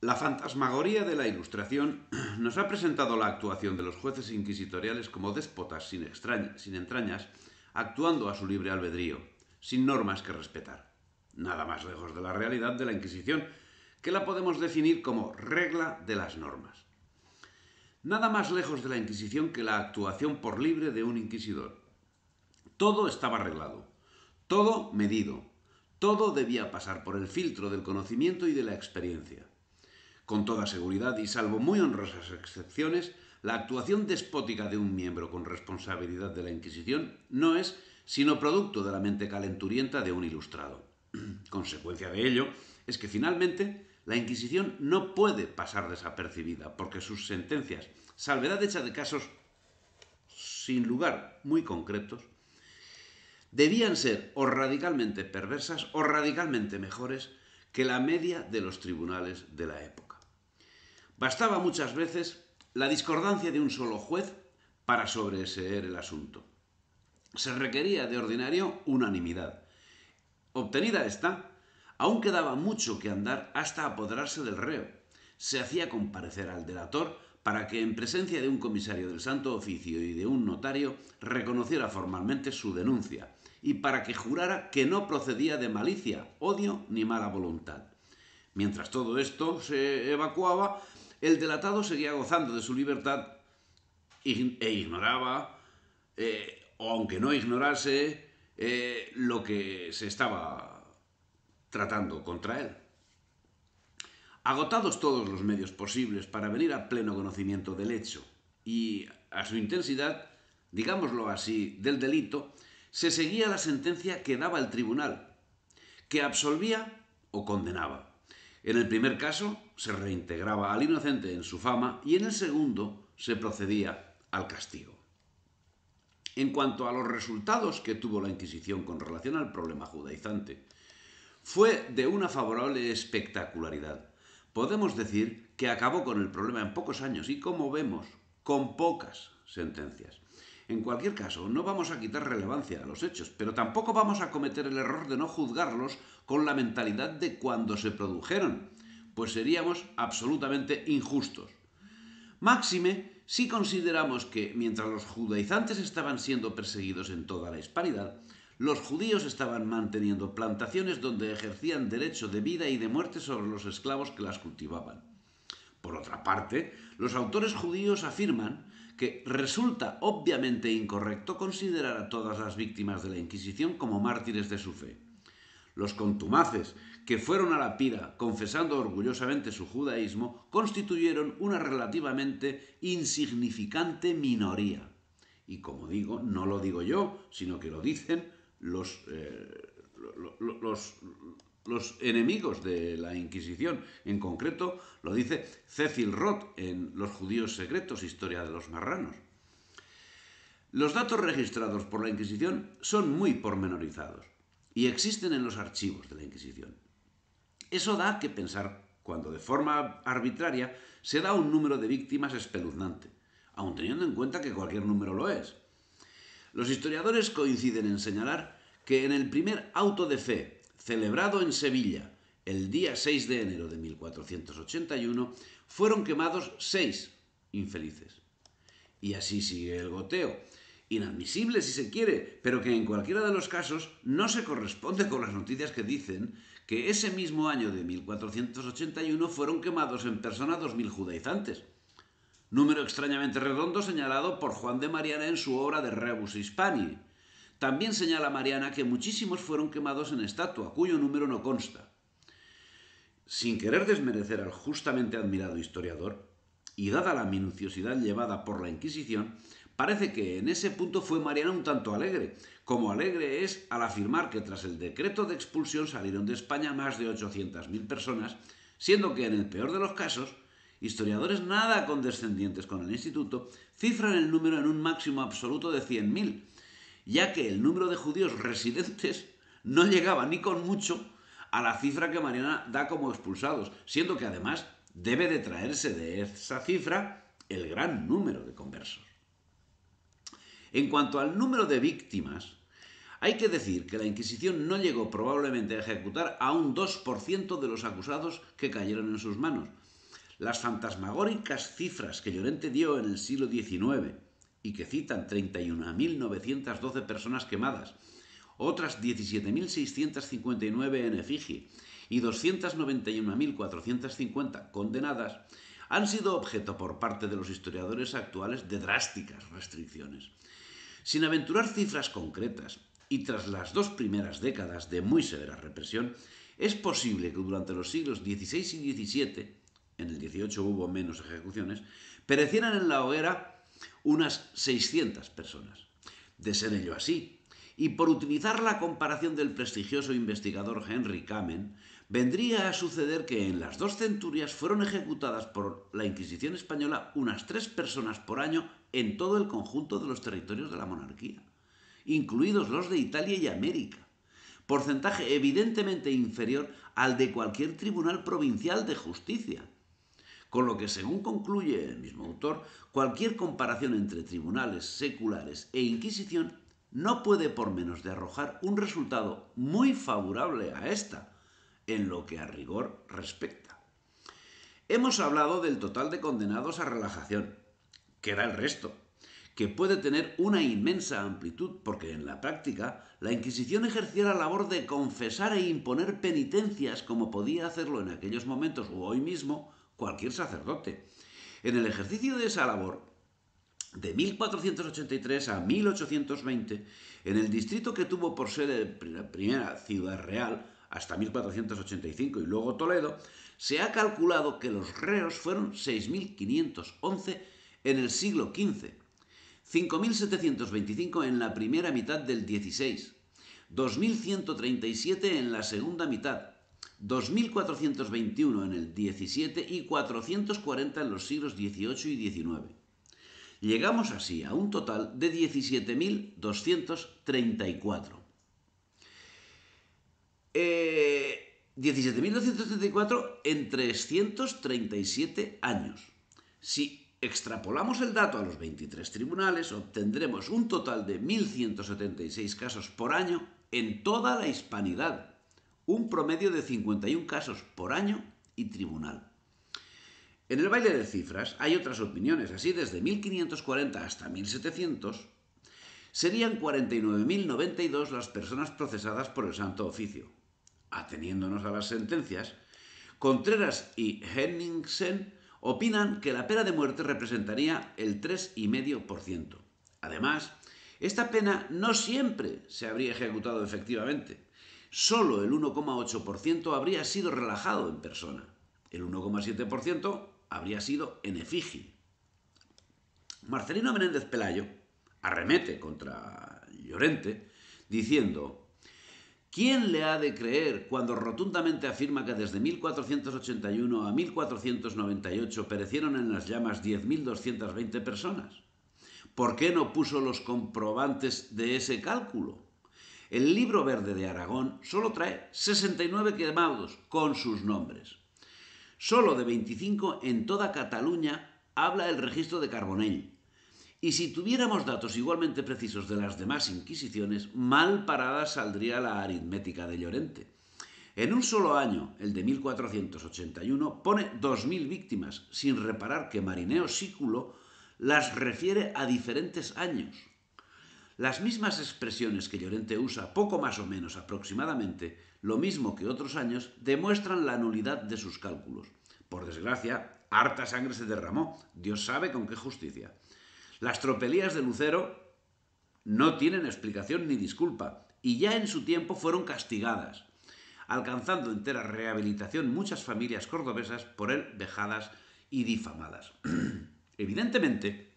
La fantasmagoría de la Ilustración nos ha presentado la actuación de los jueces inquisitoriales como déspotas sin, sin entrañas, actuando a su libre albedrío, sin normas que respetar. Nada más lejos de la realidad de la Inquisición, que la podemos definir como regla de las normas. Nada más lejos de la Inquisición que la actuación por libre de un inquisidor. Todo estaba arreglado, todo medido, todo debía pasar por el filtro del conocimiento y de la experiencia. Con toda seguridad y salvo muy honrosas excepciones, la actuación despótica de un miembro con responsabilidad de la Inquisición no es sino producto de la mente calenturienta de un ilustrado. Consecuencia de ello es que finalmente la Inquisición no puede pasar desapercibida porque sus sentencias, salvedad hecha de casos sin lugar muy concretos, debían ser o radicalmente perversas o radicalmente mejores que la media de los tribunales de la época. Bastaba muchas veces la discordancia de un solo juez para sobreseer el asunto. Se requería de ordinario unanimidad. Obtenida esta, aún quedaba mucho que andar hasta apoderarse del reo. Se hacía comparecer al delator para que en presencia de un comisario del Santo Oficio y de un notario reconociera formalmente su denuncia y para que jurara que no procedía de malicia, odio ni mala voluntad. Mientras todo esto se evacuaba, el delatado seguía gozando de su libertad e ignoraba, eh, o aunque no ignorase, eh, lo que se estaba tratando contra él. Agotados todos los medios posibles para venir a pleno conocimiento del hecho y a su intensidad, digámoslo así, del delito, se seguía la sentencia que daba el tribunal, que absolvía o condenaba. En el primer caso se reintegraba al inocente en su fama y en el segundo se procedía al castigo. En cuanto a los resultados que tuvo la Inquisición con relación al problema judaizante, fue de una favorable espectacularidad. Podemos decir que acabó con el problema en pocos años y, como vemos, con pocas sentencias. En cualquier caso, no vamos a quitar relevancia a los hechos, pero tampoco vamos a cometer el error de no juzgarlos con la mentalidad de cuando se produjeron, pues seríamos absolutamente injustos. Máxime si consideramos que mientras los judaizantes estaban siendo perseguidos en toda la hispanidad, los judíos estaban manteniendo plantaciones donde ejercían derecho de vida y de muerte sobre los esclavos que las cultivaban. Por otra parte, los autores judíos afirman que resulta obviamente incorrecto considerar a todas las víctimas de la Inquisición como mártires de su fe. Los contumaces, que fueron a la pira confesando orgullosamente su judaísmo, constituyeron una relativamente insignificante minoría. Y como digo, no lo digo yo, sino que lo dicen los, eh, los, los enemigos de la Inquisición. En concreto, lo dice Cecil Roth en Los judíos secretos, historia de los marranos. Los datos registrados por la Inquisición son muy pormenorizados y existen en los archivos de la Inquisición. Eso da que pensar cuando de forma arbitraria se da un número de víctimas espeluznante, aun teniendo en cuenta que cualquier número lo es. Los historiadores coinciden en señalar que en el primer auto de fe celebrado en Sevilla el día 6 de enero de 1481, fueron quemados seis infelices. Y así sigue el goteo, inadmisible si se quiere, pero que en cualquiera de los casos no se corresponde con las noticias que dicen que ese mismo año de 1481 fueron quemados en persona 2.000 judaizantes. Número extrañamente redondo señalado por Juan de Mariana en su obra de Rebus Hispani, también señala Mariana que muchísimos fueron quemados en estatua, cuyo número no consta. Sin querer desmerecer al justamente admirado historiador, y dada la minuciosidad llevada por la Inquisición, Parece que en ese punto fue Mariana un tanto alegre, como alegre es al afirmar que tras el decreto de expulsión salieron de España más de 800.000 personas, siendo que en el peor de los casos, historiadores nada condescendientes con el instituto cifran el número en un máximo absoluto de 100.000, ya que el número de judíos residentes no llegaba ni con mucho a la cifra que Mariana da como expulsados, siendo que además debe de traerse de esa cifra el gran número de conversos. En cuanto al número de víctimas, hay que decir que la Inquisición no llegó probablemente a ejecutar a un 2% de los acusados que cayeron en sus manos. Las fantasmagóricas cifras que Llorente dio en el siglo XIX y que citan 31.912 personas quemadas, otras 17.659 en efigie y 291.450 condenadas, han sido objeto por parte de los historiadores actuales de drásticas restricciones. Sin aventurar cifras concretas, y tras las dos primeras décadas de muy severa represión, es posible que durante los siglos XVI y XVII, en el XVIII hubo menos ejecuciones, perecieran en la hoguera unas 600 personas. De ser ello así, y por utilizar la comparación del prestigioso investigador Henry Kamen, vendría a suceder que en las dos centurias fueron ejecutadas por la Inquisición española unas tres personas por año en todo el conjunto de los territorios de la monarquía, incluidos los de Italia y América, porcentaje evidentemente inferior al de cualquier tribunal provincial de justicia, con lo que, según concluye el mismo autor, cualquier comparación entre tribunales seculares e Inquisición no puede por menos de arrojar un resultado muy favorable a esta, en lo que a rigor respecta. Hemos hablado del total de condenados a relajación. era el resto, que puede tener una inmensa amplitud porque en la práctica la Inquisición ejercía la labor de confesar e imponer penitencias como podía hacerlo en aquellos momentos o hoy mismo cualquier sacerdote. En el ejercicio de esa labor, de 1483 a 1820, en el distrito que tuvo por sede la primera ciudad real hasta 1485 y luego Toledo, se ha calculado que los reos fueron 6.511 en el siglo XV, 5.725 en la primera mitad del XVI, 2.137 en la segunda mitad 2421 en el 17 y 440 en los siglos XVIII y XIX. Llegamos así a un total de 17.234. 17.234 eh, en 337 años. Si extrapolamos el dato a los 23 tribunales, obtendremos un total de 1.176 casos por año en toda la hispanidad un promedio de 51 casos por año y tribunal. En el baile de cifras hay otras opiniones, así desde 1540 hasta 1700 serían 49.092 las personas procesadas por el Santo Oficio. Ateniéndonos a las sentencias, Contreras y Henningsen opinan que la pena de muerte representaría el 3,5%. Además, esta pena no siempre se habría ejecutado efectivamente solo el 1,8% habría sido relajado en persona. El 1,7% habría sido en efigie. Marcelino Menéndez Pelayo arremete contra Llorente diciendo, ¿quién le ha de creer cuando rotundamente afirma que desde 1481 a 1498 perecieron en las llamas 10.220 personas? ¿Por qué no puso los comprobantes de ese cálculo? El libro verde de Aragón solo trae 69 quemados con sus nombres. Solo de 25 en toda Cataluña habla el registro de Carbonell. Y si tuviéramos datos igualmente precisos de las demás inquisiciones, mal parada saldría la aritmética de Llorente. En un solo año, el de 1481, pone 2.000 víctimas, sin reparar que Marineo Sículo las refiere a diferentes años. Las mismas expresiones que Llorente usa, poco más o menos aproximadamente, lo mismo que otros años, demuestran la nulidad de sus cálculos. Por desgracia, harta sangre se derramó, Dios sabe con qué justicia. Las tropelías de Lucero no tienen explicación ni disculpa, y ya en su tiempo fueron castigadas, alcanzando entera rehabilitación muchas familias cordobesas por él dejadas y difamadas. Evidentemente,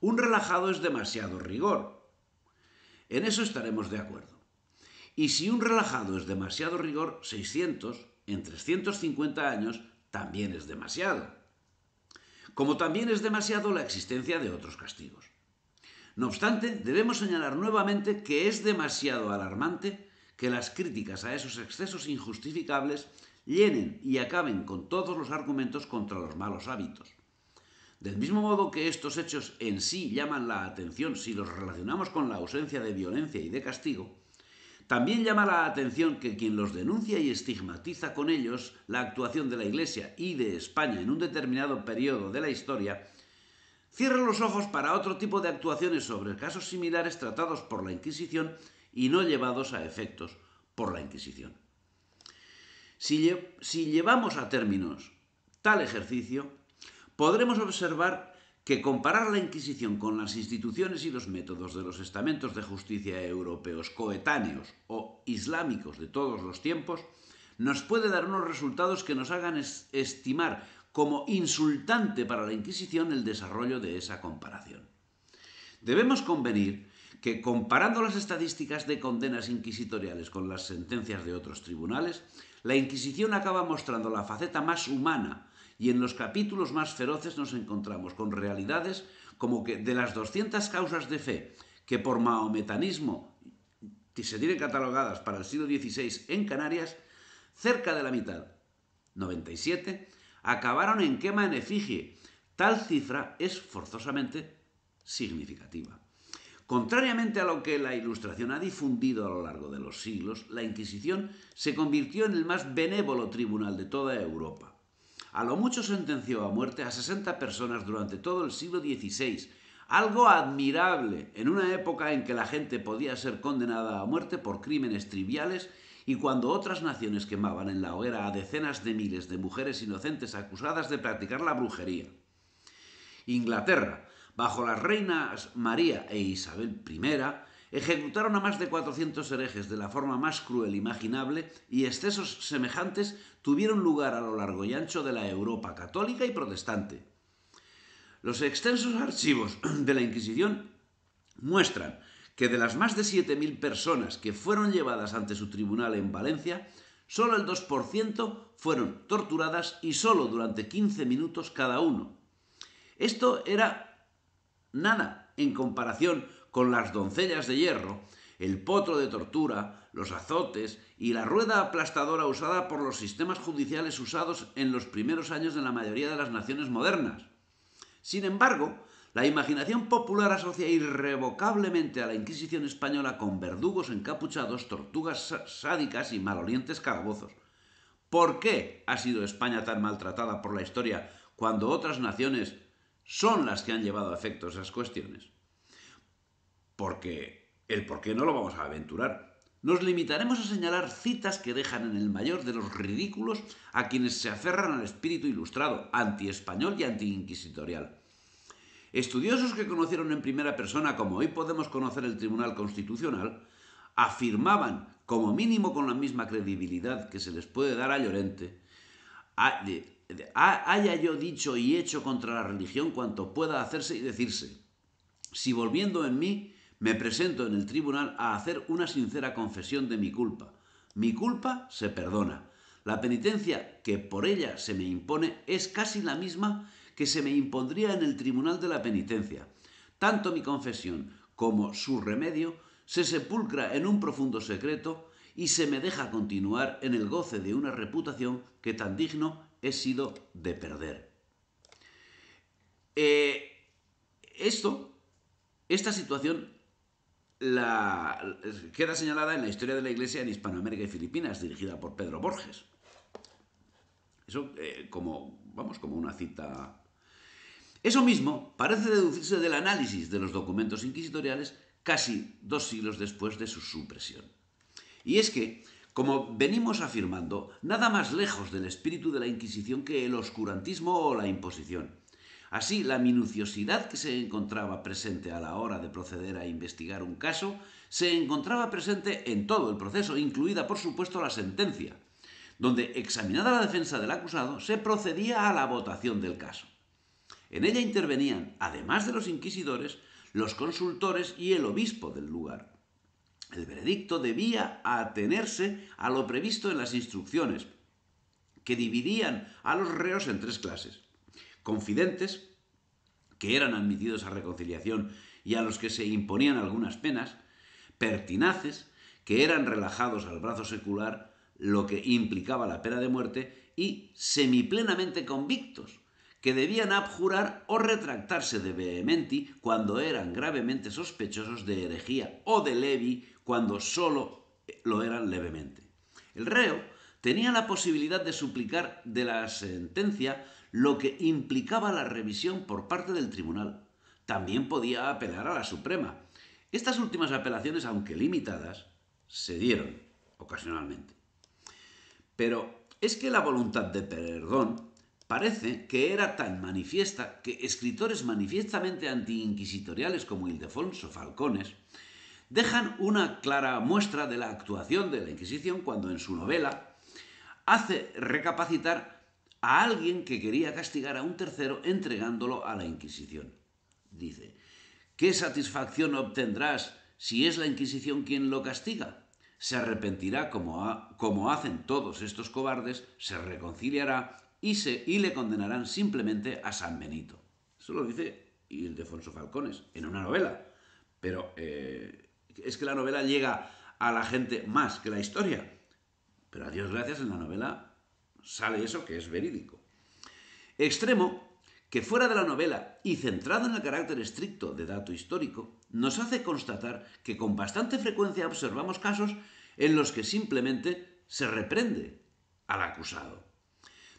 un relajado es demasiado rigor. En eso estaremos de acuerdo. Y si un relajado es demasiado rigor, 600 en 350 años también es demasiado. Como también es demasiado la existencia de otros castigos. No obstante, debemos señalar nuevamente que es demasiado alarmante que las críticas a esos excesos injustificables llenen y acaben con todos los argumentos contra los malos hábitos. Del mismo modo que estos hechos en sí llaman la atención si los relacionamos con la ausencia de violencia y de castigo, también llama la atención que quien los denuncia y estigmatiza con ellos la actuación de la Iglesia y de España en un determinado periodo de la historia, cierra los ojos para otro tipo de actuaciones sobre casos similares tratados por la Inquisición y no llevados a efectos por la Inquisición. Si, si llevamos a términos tal ejercicio, podremos observar que comparar la Inquisición con las instituciones y los métodos de los estamentos de justicia europeos coetáneos o islámicos de todos los tiempos nos puede dar unos resultados que nos hagan estimar como insultante para la Inquisición el desarrollo de esa comparación. Debemos convenir que comparando las estadísticas de condenas inquisitoriales con las sentencias de otros tribunales, la Inquisición acaba mostrando la faceta más humana y en los capítulos más feroces nos encontramos con realidades como que de las 200 causas de fe que por maometanismo se tienen catalogadas para el siglo XVI en Canarias, cerca de la mitad, 97, acabaron en quema en efigie. Tal cifra es forzosamente significativa. Contrariamente a lo que la Ilustración ha difundido a lo largo de los siglos, la Inquisición se convirtió en el más benévolo tribunal de toda Europa a lo mucho sentenció a muerte a 60 personas durante todo el siglo XVI, algo admirable en una época en que la gente podía ser condenada a muerte por crímenes triviales y cuando otras naciones quemaban en la hoguera a decenas de miles de mujeres inocentes acusadas de practicar la brujería. Inglaterra, bajo las reinas María e Isabel I, Ejecutaron a más de 400 herejes de la forma más cruel imaginable y excesos semejantes tuvieron lugar a lo largo y ancho de la Europa católica y protestante. Los extensos archivos de la Inquisición muestran que de las más de 7.000 personas que fueron llevadas ante su tribunal en Valencia, solo el 2% fueron torturadas y solo durante 15 minutos cada uno. Esto era nada en comparación con las doncellas de hierro, el potro de tortura, los azotes y la rueda aplastadora usada por los sistemas judiciales usados en los primeros años de la mayoría de las naciones modernas. Sin embargo, la imaginación popular asocia irrevocablemente a la Inquisición española con verdugos encapuchados, tortugas sádicas y malolientes calabozos. ¿Por qué ha sido España tan maltratada por la historia cuando otras naciones son las que han llevado a efecto esas cuestiones? porque el por qué no lo vamos a aventurar. Nos limitaremos a señalar citas que dejan en el mayor de los ridículos a quienes se aferran al espíritu ilustrado, anti-español y anti-inquisitorial. Estudiosos que conocieron en primera persona, como hoy podemos conocer el Tribunal Constitucional, afirmaban, como mínimo con la misma credibilidad que se les puede dar a Llorente, haya yo dicho y hecho contra la religión cuanto pueda hacerse y decirse, si volviendo en mí me presento en el tribunal a hacer una sincera confesión de mi culpa. Mi culpa se perdona. La penitencia que por ella se me impone es casi la misma que se me impondría en el tribunal de la penitencia. Tanto mi confesión como su remedio se sepulcra en un profundo secreto y se me deja continuar en el goce de una reputación que tan digno he sido de perder. Eh, esto, esta situación la, que era señalada en la historia de la Iglesia en Hispanoamérica y Filipinas, dirigida por Pedro Borges. Eso eh, como, vamos, como una cita. Eso mismo parece deducirse del análisis de los documentos inquisitoriales casi dos siglos después de su supresión. Y es que, como venimos afirmando, nada más lejos del espíritu de la Inquisición que el oscurantismo o la imposición. Así, la minuciosidad que se encontraba presente a la hora de proceder a investigar un caso se encontraba presente en todo el proceso, incluida por supuesto la sentencia, donde, examinada la defensa del acusado, se procedía a la votación del caso. En ella intervenían, además de los inquisidores, los consultores y el obispo del lugar. El veredicto debía atenerse a lo previsto en las instrucciones, que dividían a los reos en tres clases confidentes, que eran admitidos a reconciliación y a los que se imponían algunas penas, pertinaces, que eran relajados al brazo secular, lo que implicaba la pena de muerte, y semiplenamente convictos, que debían abjurar o retractarse de vehementi cuando eran gravemente sospechosos de herejía o de levi cuando sólo lo eran levemente. El reo tenía la posibilidad de suplicar de la sentencia lo que implicaba la revisión por parte del tribunal. También podía apelar a la Suprema. Estas últimas apelaciones, aunque limitadas, se dieron ocasionalmente. Pero es que la voluntad de perdón parece que era tan manifiesta que escritores manifiestamente antiinquisitoriales como Ildefonso Falcones dejan una clara muestra de la actuación de la Inquisición cuando en su novela hace recapacitar a alguien que quería castigar a un tercero entregándolo a la Inquisición. Dice, ¿qué satisfacción obtendrás si es la Inquisición quien lo castiga? Se arrepentirá como, como hacen todos estos cobardes, se reconciliará y, se, y le condenarán simplemente a San Benito. Eso lo dice Ildefonso Falcones en una novela. Pero eh, es que la novela llega a la gente más que la historia. Pero a Dios gracias, en la novela sale eso que es verídico. Extremo que fuera de la novela y centrado en el carácter estricto de dato histórico, nos hace constatar que con bastante frecuencia observamos casos en los que simplemente se reprende al acusado.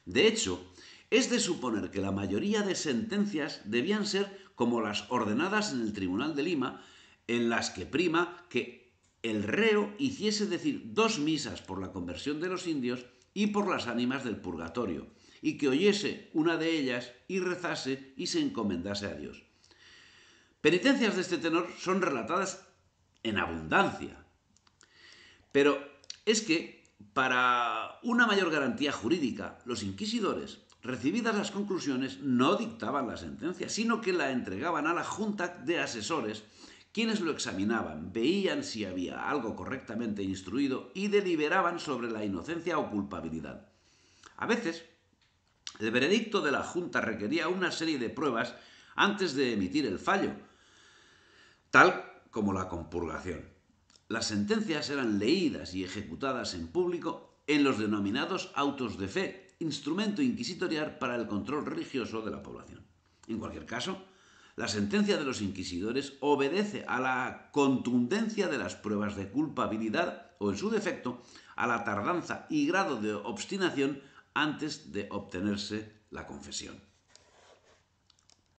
De hecho, es de suponer que la mayoría de sentencias debían ser como las ordenadas en el Tribunal de Lima, en las que prima que el reo hiciese decir dos misas por la conversión de los indios y por las ánimas del purgatorio, y que oyese una de ellas y rezase y se encomendase a Dios. Penitencias de este tenor son relatadas en abundancia. Pero es que, para una mayor garantía jurídica, los inquisidores, recibidas las conclusiones, no dictaban la sentencia, sino que la entregaban a la Junta de Asesores, quienes lo examinaban, veían si había algo correctamente instruido y deliberaban sobre la inocencia o culpabilidad. A veces, el veredicto de la Junta requería una serie de pruebas antes de emitir el fallo, tal como la compurgación. Las sentencias eran leídas y ejecutadas en público en los denominados autos de fe, instrumento inquisitorial para el control religioso de la población. En cualquier caso, la sentencia de los inquisidores obedece a la contundencia de las pruebas de culpabilidad o, en su defecto, a la tardanza y grado de obstinación antes de obtenerse la confesión.